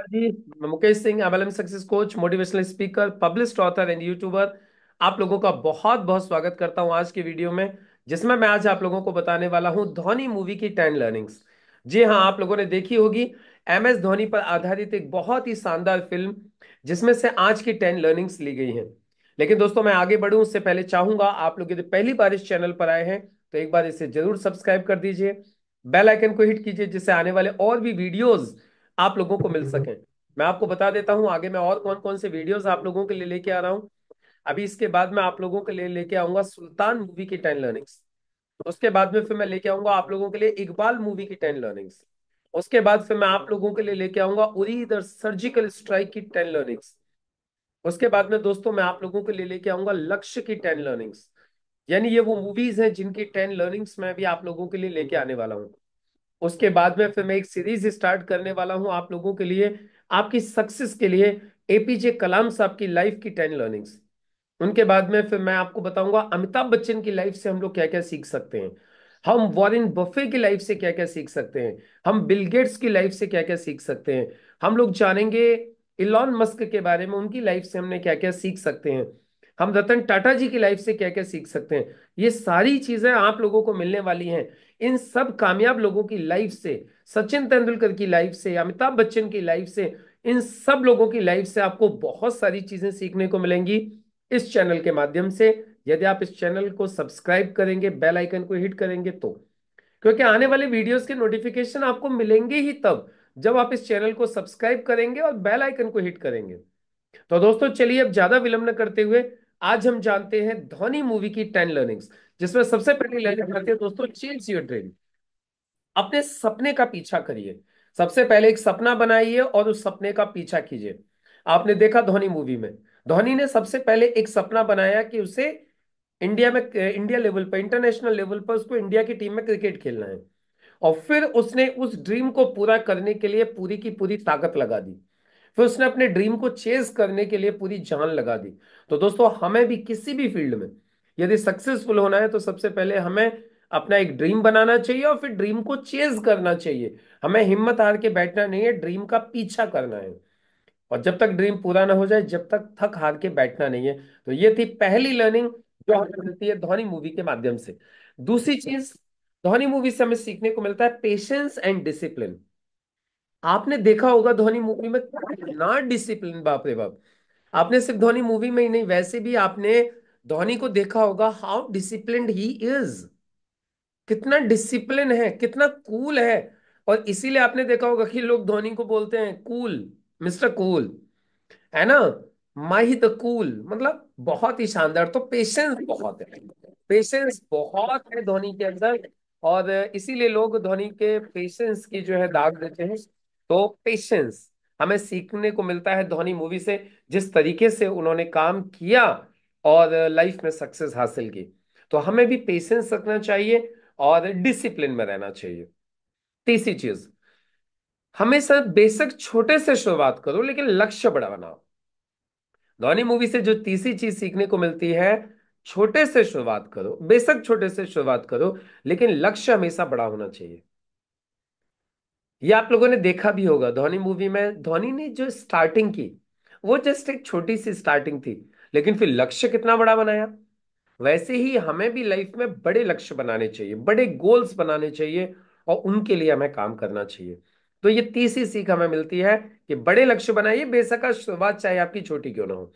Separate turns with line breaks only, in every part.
नमस्कार जी Mukesh Singh MLM success coach motivational speaker published author and YouTuber आप लोगों का बहुत बहुत स्वागत करता हूं आज के वीडियो में जिसमें मैं आज आप लोगों को बताने वाला हूं धोनी मूवी की टेन लर्निंग्स जी हां आप लोगों ने देखी होगी एम एस धोनी पर आधारित एक बहुत ही शानदार फिल्म जिसमें से आज की टेन लर्निंग्स ली गई है लेकिन दोस्तों मैं आगे बढ़ू उससे पहले चाहूंगा आप लोग यदि पहली बार इस चैनल पर आए हैं तो एक बार इसे जरूर सब्सक्राइब कर दीजिए बेल आइकन को हिट कीजिए जिससे आने वाले और भी वीडियोज़ आप लोगों को मिल सके मैं आपको बता देता हूँ आगे मैं और कौन कौन से वीडियोस आप लोगों के लिए लेके आ रहा हूँ अभी इसके बाद मैं आप लोगों के लिए लेके आऊंगा सुल्तान मूवी की टेन लर्निंग्स उसके बाद में फिर मैं लेके आऊंगा आप लोगों के लिए इकबाल मूवी की टेन लर्निंग्स उसके बाद फिर मैं आप लोगों के लिए लेके आऊंगा उरी द सर्जिकल स्ट्राइक की टेन लर्निंग्स उसके बाद में दोस्तों मैं आप लोगों के लिए लेके आऊंगा लक्ष्य की टेन लर्निंग्स यानी ये वो मूवीज हैं जिनकी टेन लर्निंग्स मैं भी आप लोगों के लिए लेके आने वाला हूँ उसके बाद में फिर मैं एक सीरीज स्टार्ट करने वाला हूं आप लोगों के लिए आपकी सक्सेस के लिए एपीजे कलाम साहब की लाइफ की टेन लर्निंग्स उनके बाद में फिर मैं आपको बताऊंगा अमिताभ बच्चन की लाइफ से हम लोग क्या क्या सीख सकते हैं हम वॉरिन बफे की लाइफ से क्या क्या सीख सकते हैं हम बिल गेट्स की लाइफ से क्या क्या सीख सकते हैं हम लोग जानेंगे इलॉन मस्क के बारे में उनकी लाइफ से हमने क्या क्या सीख सकते हैं हम रतन टाटा जी की लाइफ से क्या क्या सीख सकते हैं ये सारी चीजें आप लोगों को मिलने वाली हैं इन सब कामयाब लोगों की लाइफ से सचिन तेंदुलकर की लाइफ से अमिताभ बच्चन की लाइफ से इन सब लोगों की लाइफ से आपको बहुत सारी चीजें सीखने को मिलेंगी इस चैनल के माध्यम से यदि आप इस चैनल को सब्सक्राइब करेंगे बेल आइकन को हिट करेंगे तो क्योंकि आने वाले वीडियोस के नोटिफिकेशन आपको मिलेंगे ही तब जब आप इस चैनल को सब्सक्राइब करेंगे और बेल आइकन को हिट करेंगे तो दोस्तों चलिए अब ज्यादा विलंब न करते हुए आज हम जानते हैं धोनी मूवी की टेन लर्निंग्स जिसमें सबसे पहली लर्निंग करते हैं दोस्तों चेंज योर ड्रीम अपने सपने का पीछा करिए सबसे पहले एक सपना बनाइए और उस सपने का पीछा कीजिए आपने देखा धोनी मूवी में धोनी ने सबसे पहले एक सपना बनाया कि उसे इंडिया में इंडिया लेवल पर इंटरनेशनल लेवल पर उसको इंडिया की टीम में क्रिकेट खेलना है और फिर उसने उस ड्रीम को पूरा करने के लिए पूरी की पूरी ताकत लगा दी फिर उसने अपने ड्रीम को चेज करने के लिए पूरी जान लगा दी तो दोस्तों हमें भी किसी भी फील्ड में यदि सक्सेसफुल होना है तो सबसे पहले हमें अपना एक ड्रीम बनाना चाहिए और फिर ड्रीम को चेज करना चाहिए हमें हिम्मत हार के बैठना नहीं है ड्रीम का पीछा करना है और जब तक ड्रीम पूरा ना हो जाए जब तक थक हार के बैठना नहीं है तो ये थी पहली लर्निंग जो हमें मिलती है धोनी मूवी के माध्यम से दूसरी चीज धोनी मूवी से हमें सीखने को मिलता है पेशेंस एंड डिसिप्लिन आपने देखा होगा धोनी मूवी में कितना डिसिप्लिन बाप रे बाप आपने सिर्फ धोनी मूवी में ही नहीं वैसे भी आपने धोनी को देखा होगा हाउ डिसिप्लिन ही इज कितना डिसिप्लिन है कितना कूल है और इसीलिए आपने देखा होगा कि लोग धोनी को बोलते हैं कूल मिस्टर कूल है ना माही द कूल मतलब बहुत ही शानदार तो पेशेंस बहुत है पेशेंस बहुत है धोनी के अंदर और इसीलिए लोग धोनी के पेशेंस की जो है दाग देते हैं तो पेशेंस हमें सीखने को मिलता है धोनी मूवी से जिस तरीके से उन्होंने काम किया और लाइफ में सक्सेस हासिल की तो हमें भी पेशेंस रखना चाहिए और डिसिप्लिन में रहना चाहिए तीसरी चीज हमेशा बेशक छोटे से शुरुआत करो लेकिन लक्ष्य बड़ा बनाओ धोनी मूवी से जो तीसरी चीज सीखने को मिलती है छोटे से शुरुआत करो बेशक छोटे से शुरुआत करो लेकिन लक्ष्य हमेशा बड़ा होना चाहिए ये आप लोगों ने देखा भी होगा धोनी मूवी में धोनी ने जो स्टार्टिंग की वो जस्ट एक छोटी सी स्टार्टिंग थी लेकिन फिर लक्ष्य कितना बड़ा बनाया वैसे ही हमें भी लाइफ में बड़े लक्ष्य बनाने चाहिए बड़े गोल्स बनाने चाहिए और उनके लिए हमें काम करना चाहिए तो ये तीसरी सीख हमें मिलती है कि बड़े लक्ष्य बनाइए बेसक शुरुआत चाहे आपकी छोटी क्यों ना हो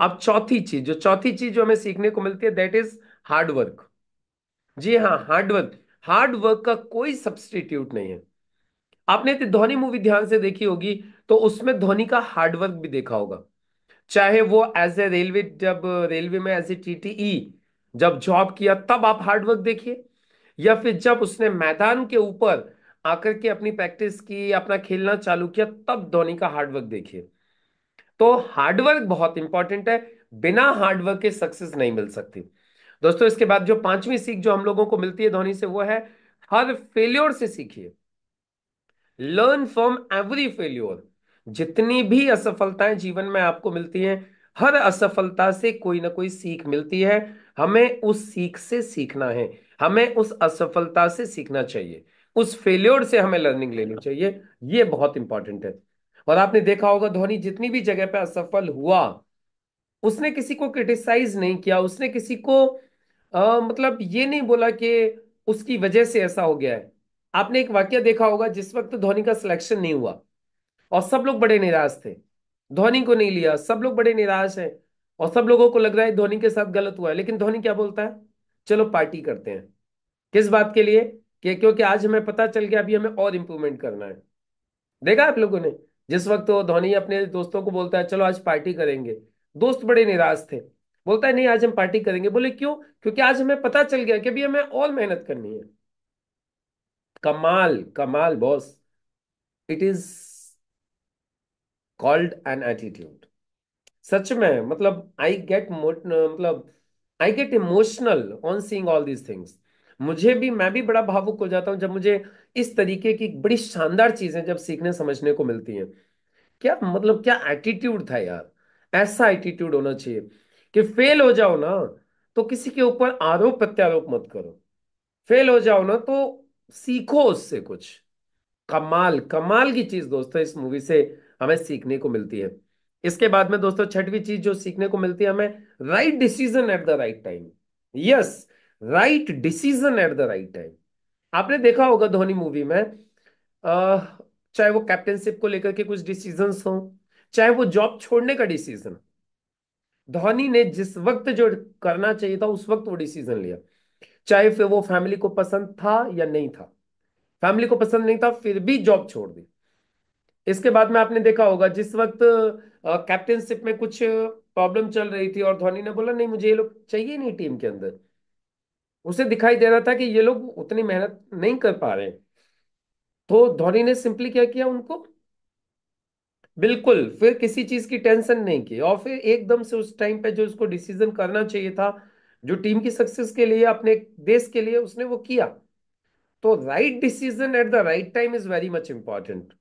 अब चौथी चीज जो चौथी चीज जो हमें सीखने को मिलती है दैट इज हार्डवर्क जी हाँ हार्डवर्क हार्डवर्क का कोई सब्सटीट्यूट नहीं है आपने धोनी मूवी ध्यान से देखी होगी तो उसमें धोनी का हार्डवर्क भी देखा होगा चाहे वो एज ए रेलवे जब रेलवे में एज ए टीटीई जब जॉब किया तब आप हार्डवर्क देखिए या फिर जब उसने मैदान के ऊपर आकर के अपनी प्रैक्टिस की अपना खेलना चालू किया तब धोनी का हार्डवर्क देखिए तो हार्डवर्क बहुत इंपॉर्टेंट है बिना हार्डवर्क के सक्सेस नहीं मिल सकती दोस्तों इसके बाद जो पांचवी सीख जो हम लोगों को मिलती है धोनी से वो है हर फेल्योर से सीखिए लर्न फ्रॉम एवरी फेल्योर जितनी भी असफलताएं जीवन में आपको मिलती हैं हर असफलता से कोई ना कोई सीख मिलती है हमें उस सीख से सीखना है हमें उस असफलता से सीखना चाहिए उस फेल्योर से हमें लर्निंग लेनी चाहिए ये बहुत इंपॉर्टेंट है और आपने देखा होगा धोनी जितनी भी जगह पर असफल हुआ उसने किसी को क्रिटिसाइज नहीं किया उसने किसी को आ, मतलब ये नहीं बोला कि उसकी वजह से ऐसा हो गया है आपने एक वाक्य देखा होगा जिस वक्त तो धोनी का सिलेक्शन नहीं हुआ और सब लोग बड़े निराश थे धोनी को नहीं लिया सब लोग बड़े निराश हैं और सब लोगों को लग रहा है धोनी के साथ गलत हुआ है लेकिन धोनी क्या बोलता है चलो पार्टी करते हैं किस बात के लिए कि क्योंकि आज हमें पता चल गया अभी हमें और इम्प्रूवमेंट करना है देखा आप लोगों ने जिस वक्त धोनी अपने दोस्तों को बोलता है चलो आज पार्टी करेंगे दोस्त बड़े निराश थे बोलता है नहीं आज हम पार्टी करेंगे बोले क्यों क्योंकि आज हमें पता चल गया कि अभी हमें और मेहनत करनी है कमाल कमाल boss it is called an attitude सच में मतलब आई गेट मतलब I get emotional on seeing all these things मुझे भी मैं भी बड़ा भावुक हो जाता हूं जब मुझे इस तरीके की बड़ी शानदार चीजें जब सीखने समझने को मिलती हैं क्या मतलब क्या एटीट्यूड था यार ऐसा एटीट्यूड होना चाहिए कि फेल हो जाओ ना तो किसी के ऊपर आरोप प्रत्यारोप मत करो फेल हो जाओ ना तो सीखो उससे कुछ कमाल कमाल की चीज दोस्तों इस मूवी से हमें सीखने को मिलती है इसके बाद में दोस्तों छठवीं चीज जो सीखने को मिलती है हमें right decision at the right time yes right decision at the right time आपने देखा होगा धोनी मूवी में चाहे वो कैप्टनशिप को लेकर के कुछ डिसीजन हो चाहे वो जॉब छोड़ने का डिसीजन धोनी ने जिस वक्त जो करना चाहिए था उस वक्त वो डिसीजन लिया चाहे फिर वो फैमिली को पसंद था या नहीं था फैमिली को पसंद नहीं था फिर भी जॉब छोड़ दी इसके बाद में आपने देखा होगा जिस वक्त कैप्टनशिप में कुछ प्रॉब्लम चल रही थी और धोनी ने बोला नहीं मुझे ये लोग चाहिए नहीं टीम के अंदर उसे दिखाई दे रहा था कि ये लोग उतनी मेहनत नहीं कर पा रहे तो धोनी ने सिंपली क्या किया उनको बिल्कुल फिर किसी चीज की टेंशन नहीं की और फिर एकदम से उस टाइम पे जो उसको डिसीजन करना चाहिए था जो टीम की सक्सेस के लिए अपने देश के लिए उसने वो किया तो right decision at the right time is very much important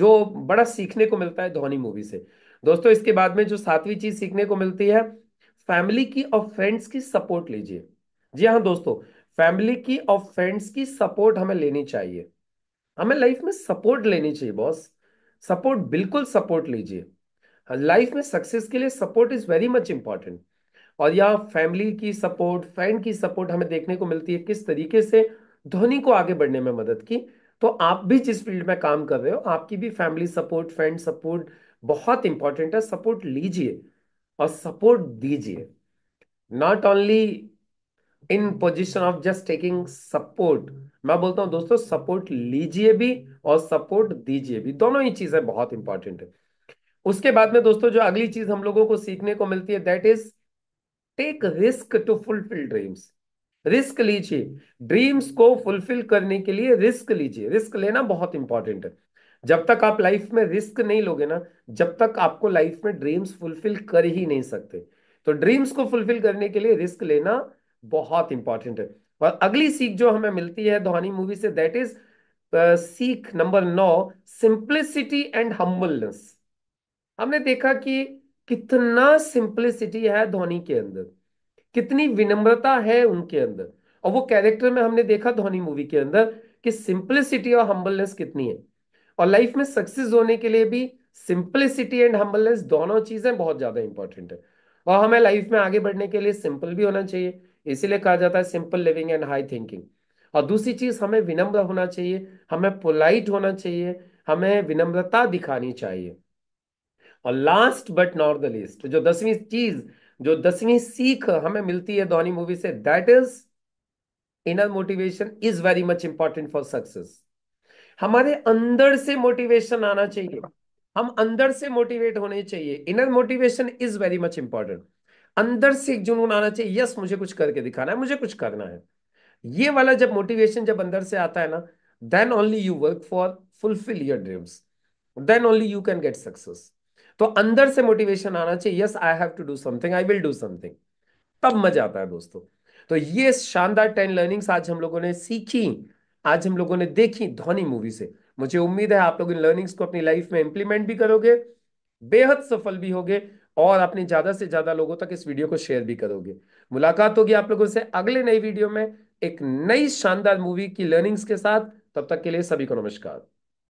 जो बड़ा सीखने को मिलता है धोनी मूवी से दोस्तों इसके बाद में जो सातवीं चीज सीखने को मिलती है फैमिली की और फ्रेंड्स की सपोर्ट लीजिए जी हाँ दोस्तों फैमिली की और फ्रेंड्स की सपोर्ट हमें लेनी चाहिए हमें लाइफ में सपोर्ट लेनी चाहिए बॉस सपोर्ट बिल्कुल सपोर्ट लीजिए लाइफ में सक्सेस के लिए support is very much important और या फैमिली की सपोर्ट फ्रेंड की सपोर्ट हमें देखने को मिलती है किस तरीके से धोनी को आगे बढ़ने में मदद की तो आप भी जिस फील्ड में काम कर रहे हो आपकी भी फैमिली सपोर्ट फ्रेंड सपोर्ट बहुत इंपॉर्टेंट है सपोर्ट लीजिए और सपोर्ट दीजिए not only in position of just taking support मैं बोलता हूं दोस्तों सपोर्ट लीजिए भी और सपोर्ट दीजिए भी दोनों ही चीजें बहुत इंपॉर्टेंट है उसके बाद में दोस्तों जो अगली चीज हम लोगों को सीखने को मिलती है that is take risk to fulfil dreams risk लीजिए ड्रीम्स को फुलफिल करने के लिए रिस्क लीजिए रिस्क लेना बहुत इंपॉर्टेंट है जब तक आप लाइफ में रिस्क नहीं लोगे ना जब तक आपको लाइफ में ड्रीम्स फुलफिल कर ही नहीं सकते तो ड्रीम्स को फुलफिल करने के लिए रिस्क लेना बहुत इंपॉर्टेंट है और अगली सीख जो हमें मिलती है धोनी मूवी से दैट इज सीख नंबर नौ सिंप्लिसिटी एंड हम्बलनेस हमने देखा कि कितना सिंप्लिसिटी है धोनी के अंदर कितनी विनम्रता है उनके अंदर और वो कैरेक्टर में हमने देखा धोनी मूवी के अंदर कि सिंपलिसिटी और हम्बलनेस कितनी है और लाइफ में सक्सेस होने के लिए भी सिंप्लिसिटी एंड हम्बलनेस दोनों चीजें बहुत ज्यादा इंपॉर्टेंट है और हमें लाइफ में आगे बढ़ने के लिए सिंपल भी होना चाहिए इसीलिए कहा जाता है simple living and high thinking और दूसरी चीज हमें विनम्र होना चाहिए हमें पोलाइट होना चाहिए हमें विनम्रता दिखानी चाहिए और last but not the least जो दसवीं चीज जो दसवीं सीख हमें मिलती है धोनी मूवी से that is inner motivation is very much important for success हमारे अंदर से मोटिवेशन आना चाहिए हम अंदर से मोटिवेट होने चाहिए inner motivation is very much important अंदर से एक जुनून आना चाहिए यस मुझे कुछ करके दिखाना है मुझे कुछ करना है ये वाला जब मोटिवेशन जब अंदर से आता है ना then only you work for fulfil your dreams then only you can get success तो अंदर से मोटिवेशन आना चाहिए yes I have to do something I will do something तब मजा आता है दोस्तों तो ये शानदार टेन लर्निंग्स आज हम लोगों ने सीखी आज हम लोगों ने देखी धोनी मूवी से मुझे उम्मीद है आप लोग इन लर्निंग्स को अपनी लाइफ में इंप्लीमेंट भी करोगे बेहद सफल भी होगे और अपने ज्यादा से ज्यादा लोगों तक इस वीडियो को शेयर भी करोगे मुलाकात होगी आप लोगों से अगले नई वीडियो में एक नई शानदार मूवी की लर्निंग्स के साथ तब तक के लिए सभी को नमस्कार